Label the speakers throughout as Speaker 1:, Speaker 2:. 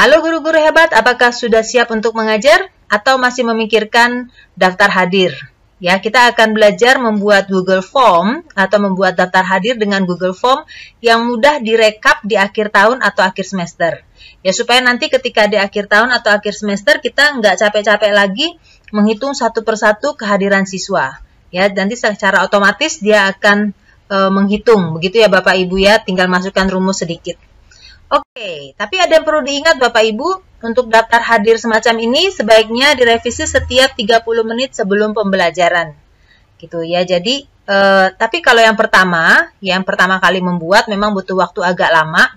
Speaker 1: Halo guru-guru hebat, apakah sudah siap untuk mengajar atau masih memikirkan daftar hadir? Ya, kita akan belajar membuat Google Form atau membuat daftar hadir dengan Google Form yang mudah direkap di akhir tahun atau akhir semester. Ya, supaya nanti ketika di akhir tahun atau akhir semester kita nggak capek-capek lagi menghitung satu persatu kehadiran siswa. Ya, nanti secara otomatis dia akan e, menghitung. Begitu ya Bapak Ibu ya, tinggal masukkan rumus sedikit. Oke, tapi ada yang perlu diingat Bapak Ibu, untuk daftar hadir semacam ini sebaiknya direvisi setiap 30 menit sebelum pembelajaran. Gitu ya. Jadi, eh, tapi kalau yang pertama, yang pertama kali membuat memang butuh waktu agak lama.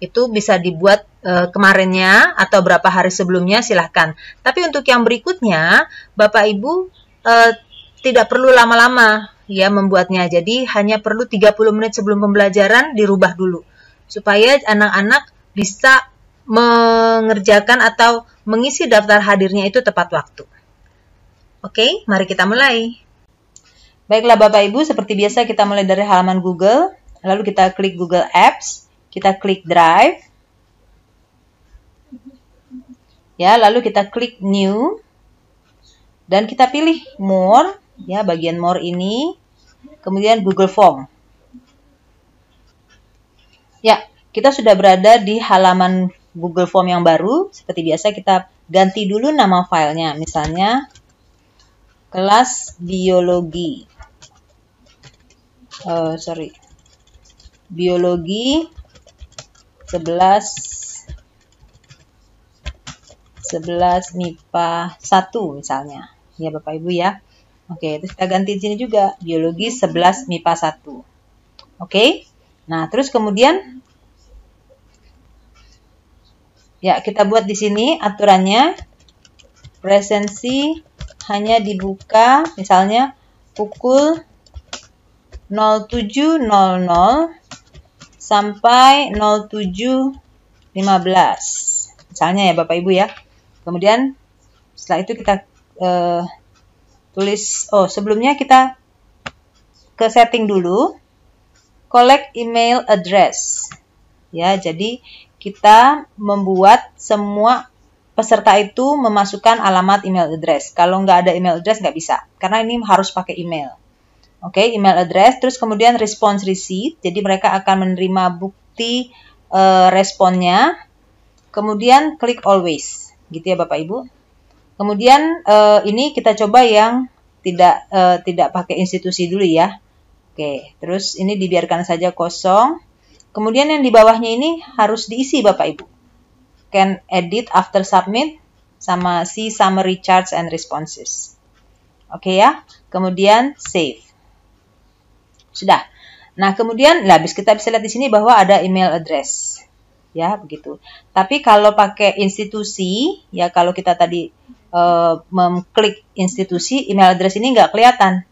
Speaker 1: Itu bisa dibuat eh, kemarinnya atau berapa hari sebelumnya silahkan. Tapi untuk yang berikutnya, Bapak Ibu eh, tidak perlu lama-lama ya membuatnya. Jadi hanya perlu 30 menit sebelum pembelajaran dirubah dulu supaya anak-anak bisa mengerjakan atau mengisi daftar hadirnya itu tepat waktu. Oke, mari kita mulai. Baiklah Bapak Ibu, seperti biasa kita mulai dari halaman Google, lalu kita klik Google Apps, kita klik Drive, ya lalu kita klik new dan kita pilih more ya bagian more ini kemudian Google Form Ya, kita sudah berada di halaman Google Form yang baru. Seperti biasa kita ganti dulu nama filenya. Misalnya kelas biologi. Oh, sorry. Biologi 11 11 MIPA 1 misalnya. Ya Bapak Ibu ya. Oke, terus kita ganti di sini juga biologi 11 MIPA 1. Oke. Okay? Nah, terus kemudian ya kita buat di sini aturannya presensi hanya dibuka misalnya pukul 07.00 sampai 07.15. Misalnya ya Bapak Ibu ya. Kemudian setelah itu kita eh, tulis oh sebelumnya kita ke setting dulu collect email address. Ya, jadi kita membuat semua peserta itu memasukkan alamat email address. Kalau nggak ada email address nggak bisa, karena ini harus pakai email. Oke, okay, email address, terus kemudian response receipt, jadi mereka akan menerima bukti uh, responnya. Kemudian klik always, gitu ya Bapak Ibu. Kemudian uh, ini kita coba yang tidak uh, tidak pakai institusi dulu ya. Oke, terus ini dibiarkan saja kosong. Kemudian yang di bawahnya ini harus diisi Bapak Ibu. Can edit after submit sama see summary charts and responses. Oke ya. Kemudian save. Sudah. Nah, kemudian nah habis kita bisa lihat di sini bahwa ada email address. Ya, begitu. Tapi kalau pakai institusi, ya kalau kita tadi uh, mengklik institusi, email address ini nggak kelihatan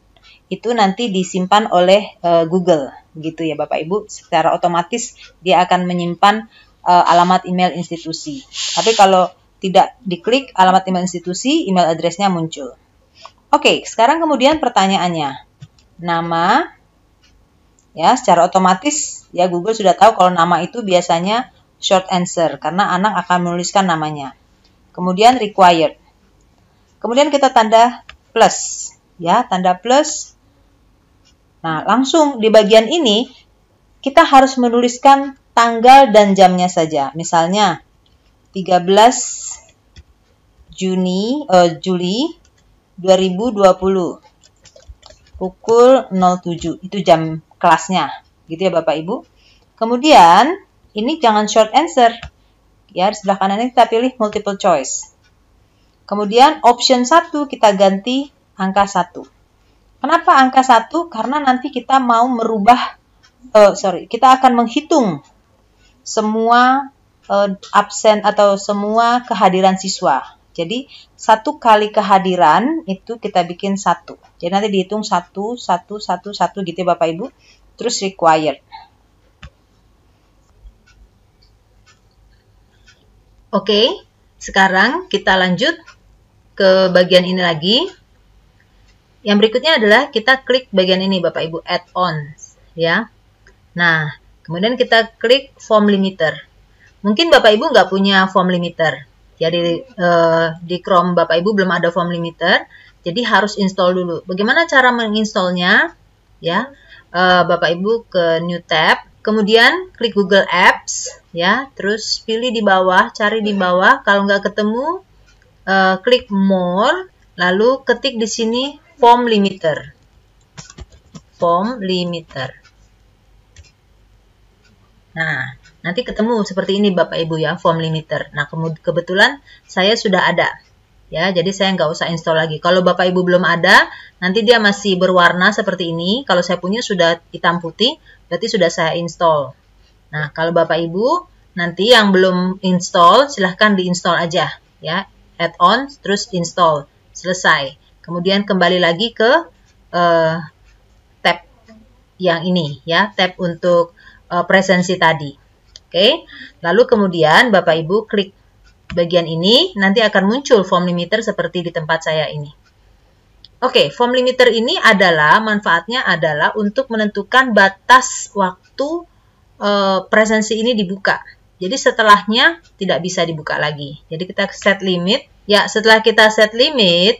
Speaker 1: itu nanti disimpan oleh uh, Google gitu ya Bapak Ibu secara otomatis dia akan menyimpan uh, alamat email institusi tapi kalau tidak diklik alamat email institusi email addressnya muncul oke okay, sekarang kemudian pertanyaannya nama ya secara otomatis ya Google sudah tahu kalau nama itu biasanya short answer karena anak akan menuliskan namanya kemudian required kemudian kita tanda plus ya tanda plus Nah, langsung di bagian ini kita harus menuliskan tanggal dan jamnya saja. Misalnya 13 Juni eh, Juli 2020 pukul 07. Itu jam kelasnya. Gitu ya Bapak Ibu. Kemudian ini jangan short answer. Ya, di sebelah ini kita pilih multiple choice. Kemudian option 1 kita ganti angka 1. Kenapa angka satu? Karena nanti kita mau merubah, uh, sorry, kita akan menghitung semua uh, absen atau semua kehadiran siswa. Jadi satu kali kehadiran itu kita bikin satu. Jadi nanti dihitung satu, satu, satu, satu gitu ya Bapak Ibu. Terus required. Oke, sekarang kita lanjut ke bagian ini lagi. Yang berikutnya adalah kita klik bagian ini Bapak Ibu add-ons ya. Nah, kemudian kita klik form limiter. Mungkin Bapak Ibu nggak punya form limiter. Jadi eh, di Chrome Bapak Ibu belum ada form limiter, jadi harus install dulu. Bagaimana cara menginstallnya Ya, eh, Bapak Ibu ke New tab, kemudian klik Google Apps, ya, terus pilih di bawah, cari di bawah. Kalau nggak ketemu, eh, klik More, lalu ketik di sini form limiter. Form limiter. Nah, nanti ketemu seperti ini Bapak Ibu ya, form limiter. Nah, kebetulan saya sudah ada. Ya, jadi saya nggak usah install lagi. Kalau Bapak Ibu belum ada, nanti dia masih berwarna seperti ini. Kalau saya punya sudah hitam putih, berarti sudah saya install. Nah, kalau Bapak Ibu nanti yang belum install, silahkan diinstall aja. Ya, add-on, terus install. Selesai. Kemudian kembali lagi ke uh, tab yang ini ya, tab untuk uh, presensi tadi. Oke. Okay. Lalu kemudian Bapak Ibu klik bagian ini, nanti akan muncul form limiter seperti di tempat saya ini. Oke, okay, form limiter ini adalah manfaatnya adalah untuk menentukan batas waktu uh, presensi ini dibuka. Jadi setelahnya tidak bisa dibuka lagi. Jadi kita set limit. Ya, setelah kita set limit,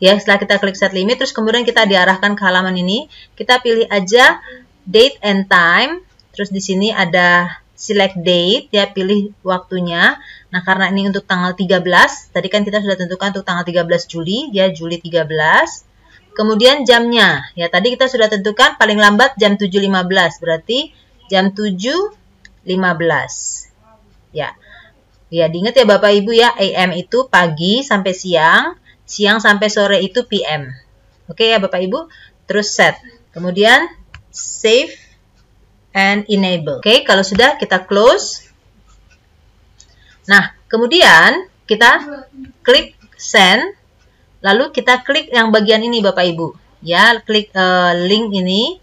Speaker 1: Ya, setelah kita klik set limit, terus kemudian kita diarahkan ke halaman ini. Kita pilih aja date and time. Terus di sini ada select date, ya pilih waktunya. Nah, karena ini untuk tanggal 13, tadi kan kita sudah tentukan untuk tanggal 13 Juli, ya Juli 13. Kemudian jamnya, ya tadi kita sudah tentukan paling lambat jam 7.15, berarti jam 7.15. Ya. Ya, diingat ya Bapak Ibu ya, AM itu pagi sampai siang, siang sampai sore itu PM. Oke okay ya Bapak Ibu. Terus set. Kemudian save and enable. Oke, okay, kalau sudah kita close. Nah, kemudian kita klik send. Lalu kita klik yang bagian ini Bapak Ibu. Ya, klik uh, link ini.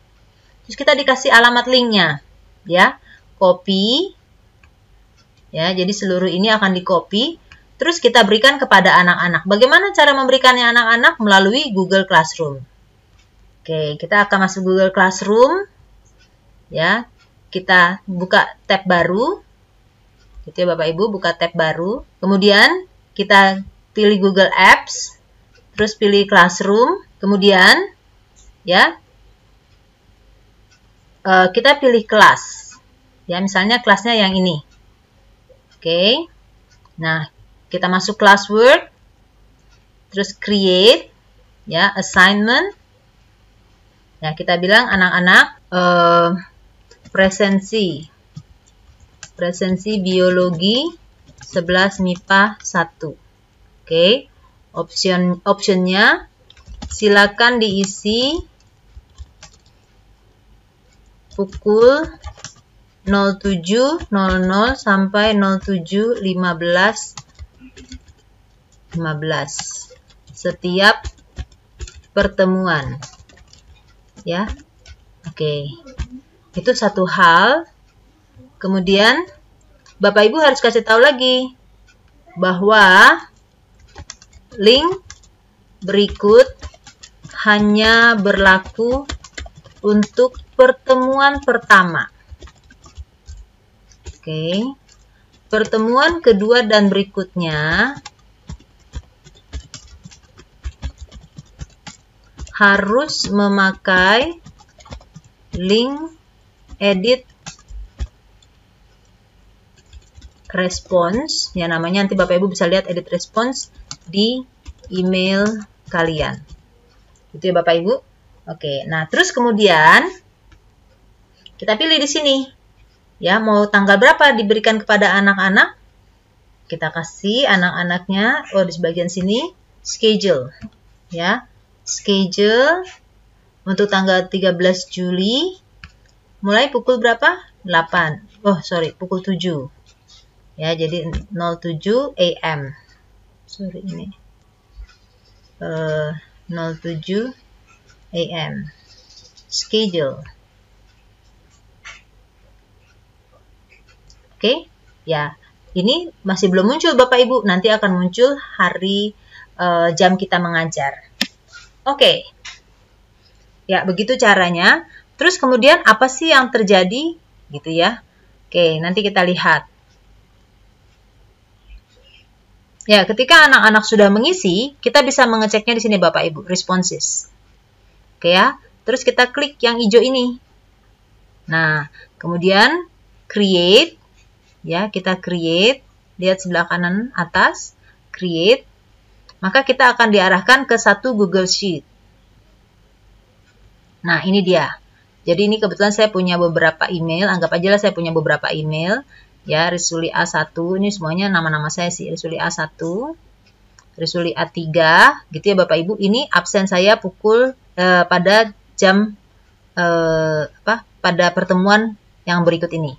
Speaker 1: Terus kita dikasih alamat linknya. Ya, copy. Ya, jadi seluruh ini akan di copy Terus kita berikan kepada anak-anak. Bagaimana cara memberikannya anak-anak? Melalui Google Classroom. Oke, kita akan masuk Google Classroom. Ya, kita buka tab baru. Gitu ya Bapak Ibu, buka tab baru. Kemudian kita pilih Google Apps, terus pilih Classroom. Kemudian ya, e, kita pilih kelas. Ya, misalnya kelasnya yang ini. Oke. Nah, kita masuk classwork terus create, ya assignment. Ya kita bilang anak-anak uh, presensi, presensi biologi 11 MIPA 1. Oke, okay. option optionnya silakan diisi pukul 07.00 sampai 07.15 15 setiap pertemuan. Ya. Oke. Okay. Itu satu hal. Kemudian Bapak Ibu harus kasih tahu lagi bahwa link berikut hanya berlaku untuk pertemuan pertama. Oke. Okay. Pertemuan kedua dan berikutnya harus memakai link edit response ya namanya nanti Bapak Ibu bisa lihat edit response di email kalian itu ya Bapak Ibu oke nah terus kemudian kita pilih di sini ya mau tanggal berapa diberikan kepada anak-anak kita kasih anak-anaknya oh di sebagian sini schedule ya schedule untuk tanggal 13 Juli mulai pukul berapa? 8. Oh, sorry, pukul 7. Ya, jadi 07 AM. Sorry ini. Uh, 07 AM. Schedule. Oke, okay? ya. Ini masih belum muncul Bapak Ibu, nanti akan muncul hari uh, jam kita mengajar. Oke. Okay. Ya, begitu caranya. Terus kemudian apa sih yang terjadi? Gitu ya. Oke, nanti kita lihat. Ya, ketika anak-anak sudah mengisi, kita bisa mengeceknya di sini Bapak Ibu, responses. Oke ya. Terus kita klik yang hijau ini. Nah, kemudian create ya, kita create, lihat sebelah kanan atas, create maka kita akan diarahkan ke satu Google Sheet. Nah, ini dia. Jadi ini kebetulan saya punya beberapa email, anggap aja lah saya punya beberapa email, ya Risuli A1, ini semuanya nama-nama saya sih, Risuli A1, Risuli A3, gitu ya Bapak Ibu, ini absen saya pukul eh, pada jam eh, apa pada pertemuan yang berikut ini.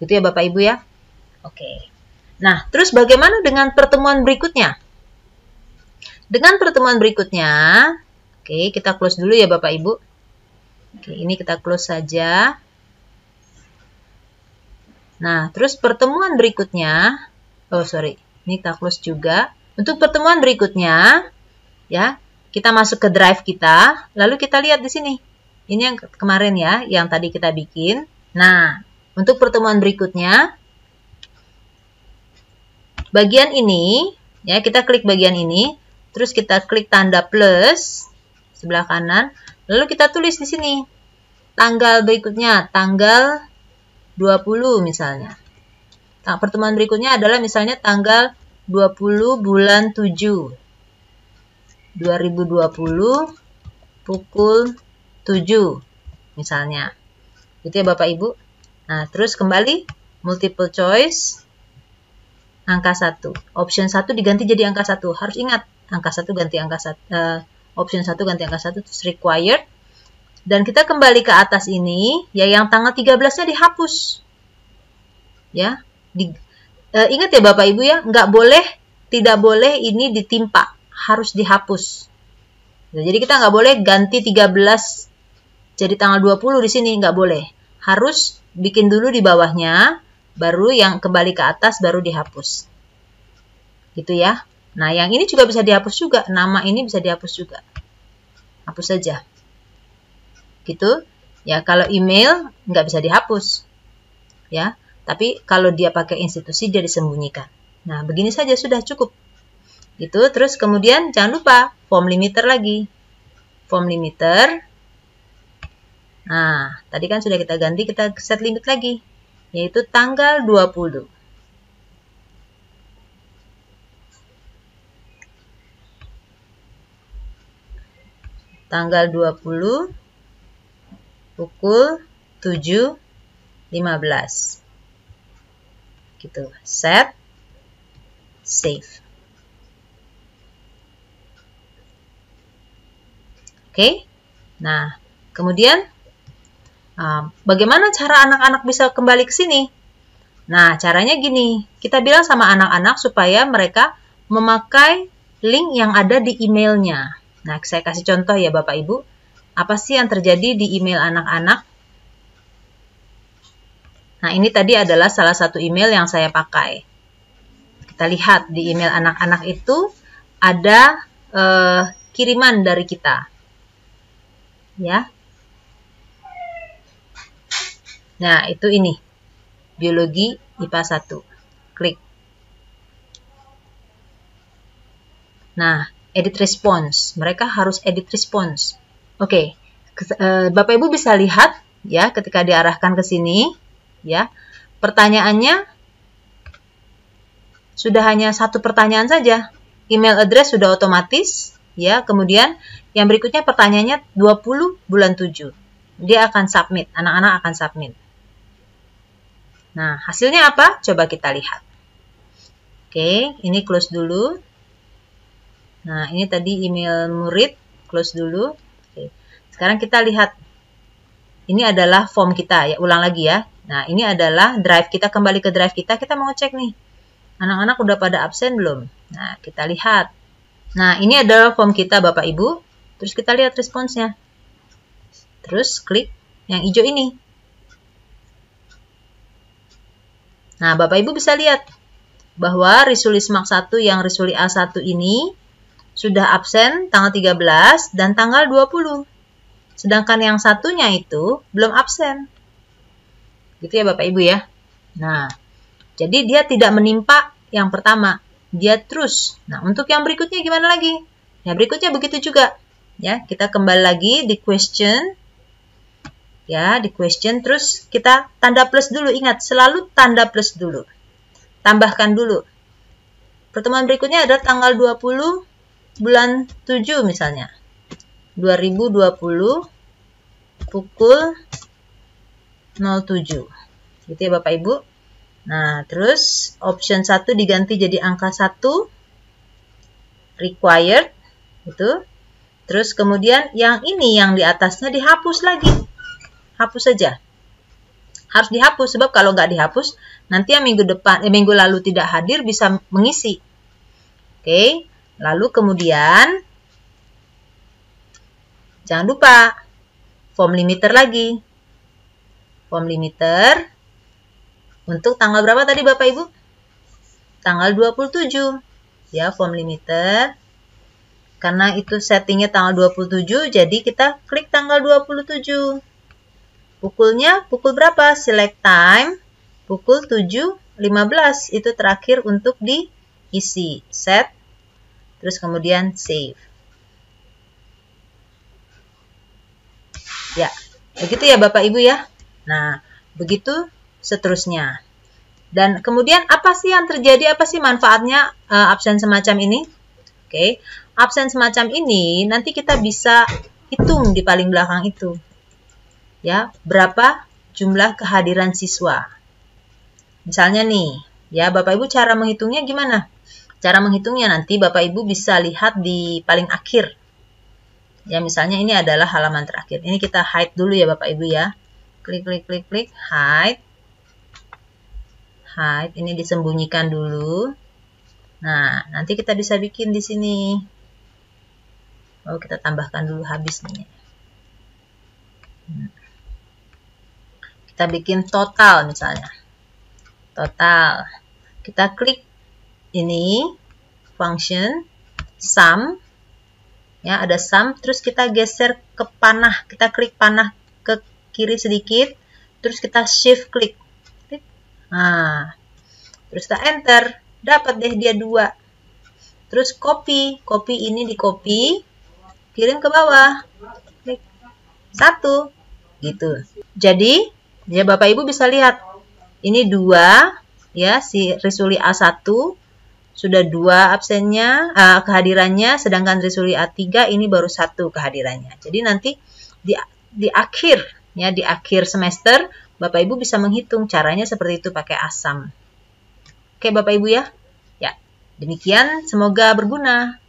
Speaker 1: Gitu ya Bapak Ibu ya. Oke. Nah, terus bagaimana dengan pertemuan berikutnya? Dengan pertemuan berikutnya, oke, okay, kita close dulu ya Bapak Ibu. Oke, okay, ini kita close saja. Nah, terus pertemuan berikutnya, oh sorry, ini kita close juga. Untuk pertemuan berikutnya, ya, kita masuk ke drive kita, lalu kita lihat di sini. Ini yang kemarin ya, yang tadi kita bikin. Nah, untuk pertemuan berikutnya, bagian ini, ya, kita klik bagian ini. Terus kita klik tanda plus sebelah kanan. Lalu kita tulis di sini tanggal berikutnya, tanggal 20 misalnya. Nah, pertemuan berikutnya adalah misalnya tanggal 20 bulan 7 2020 pukul 7 misalnya. Gitu ya Bapak Ibu. Nah, terus kembali multiple choice angka 1. Option 1 diganti jadi angka 1. Harus ingat, angka satu ganti angka satu uh, eh, option satu ganti angka satu terus required dan kita kembali ke atas ini ya yang tanggal 13-nya dihapus ya di, uh, ingat ya Bapak Ibu ya nggak boleh tidak boleh ini ditimpa harus dihapus nah, jadi kita nggak boleh ganti 13 jadi tanggal 20 di sini nggak boleh harus bikin dulu di bawahnya baru yang kembali ke atas baru dihapus gitu ya Nah, yang ini juga bisa dihapus juga. Nama ini bisa dihapus juga. Hapus saja. Gitu. Ya, kalau email nggak bisa dihapus. Ya, tapi kalau dia pakai institusi dia disembunyikan. Nah, begini saja sudah cukup. Gitu. Terus kemudian jangan lupa form limiter lagi. Form limiter. Nah, tadi kan sudah kita ganti, kita set limit lagi. Yaitu tanggal 20. tanggal 20 pukul 7.15 gitu set save oke nah kemudian um, bagaimana cara anak-anak bisa kembali ke sini nah caranya gini kita bilang sama anak-anak supaya mereka memakai link yang ada di emailnya Nah, saya kasih contoh ya Bapak Ibu. Apa sih yang terjadi di email anak-anak? Nah, ini tadi adalah salah satu email yang saya pakai. Kita lihat di email anak-anak itu ada eh, kiriman dari kita. Ya. Nah, itu ini. Biologi IPA 1. Klik. Nah, edit response. Mereka harus edit response. Oke, okay. Eh, Bapak Ibu bisa lihat ya ketika diarahkan ke sini ya. Pertanyaannya sudah hanya satu pertanyaan saja. Email address sudah otomatis ya. Kemudian yang berikutnya pertanyaannya 20 bulan 7. Dia akan submit, anak-anak akan submit. Nah, hasilnya apa? Coba kita lihat. Oke, ini close dulu. Nah, ini tadi email murid, close dulu. Oke. Sekarang kita lihat ini adalah form kita ya, ulang lagi ya. Nah, ini adalah drive kita kembali ke drive kita, kita mau cek nih. Anak-anak udah pada absen belum? Nah, kita lihat. Nah, ini adalah form kita Bapak Ibu. Terus kita lihat responsnya. Terus klik yang hijau ini. Nah, Bapak Ibu bisa lihat bahwa risuli SMAK 1 yang risuli A1 ini sudah absen tanggal 13 dan tanggal 20. Sedangkan yang satunya itu belum absen. Gitu ya Bapak Ibu ya. Nah, jadi dia tidak menimpa yang pertama, dia terus. Nah, untuk yang berikutnya gimana lagi? ya berikutnya begitu juga. Ya, kita kembali lagi di question ya di question terus kita tanda plus dulu ingat selalu tanda plus dulu tambahkan dulu pertemuan berikutnya adalah tanggal 20 bulan 7 misalnya 2020 pukul 07 gitu ya Bapak Ibu nah terus option 1 diganti jadi angka 1 required gitu terus kemudian yang ini yang di atasnya dihapus lagi hapus saja harus dihapus sebab kalau nggak dihapus nanti yang minggu depan eh, minggu lalu tidak hadir bisa mengisi oke okay. Lalu kemudian, jangan lupa form limiter lagi. Form limiter untuk tanggal berapa tadi Bapak Ibu? Tanggal 27. Ya, form limiter. Karena itu settingnya tanggal 27, jadi kita klik tanggal 27. Pukulnya pukul berapa? Select time pukul 7.15 itu terakhir untuk diisi. Set terus kemudian save. Ya, begitu ya Bapak Ibu ya. Nah, begitu seterusnya. Dan kemudian apa sih yang terjadi? Apa sih manfaatnya uh, absen semacam ini? Oke, okay. absen semacam ini nanti kita bisa hitung di paling belakang itu. Ya, berapa jumlah kehadiran siswa? Misalnya nih, ya Bapak Ibu cara menghitungnya gimana? Cara menghitungnya nanti Bapak Ibu bisa lihat di paling akhir. Ya, misalnya ini adalah halaman terakhir. Ini kita hide dulu ya Bapak Ibu ya. Klik, klik, klik, klik, hide. Hide, ini disembunyikan dulu. Nah, nanti kita bisa bikin di sini. Lalu oh, kita tambahkan dulu habis nih. Hmm. Kita bikin total misalnya. Total. Kita klik ini function sum ya ada sum terus kita geser ke panah kita klik panah ke kiri sedikit terus kita shift klik nah terus kita enter dapat deh dia dua terus copy copy ini di copy kirim ke bawah klik satu gitu jadi ya bapak ibu bisa lihat ini dua ya si risuli A1 sudah dua absennya uh, kehadirannya sedangkan Trisuli A3 ini baru satu kehadirannya. Jadi nanti di di akhir ya di akhir semester Bapak Ibu bisa menghitung caranya seperti itu pakai asam. Oke Bapak Ibu ya. Ya, demikian semoga berguna.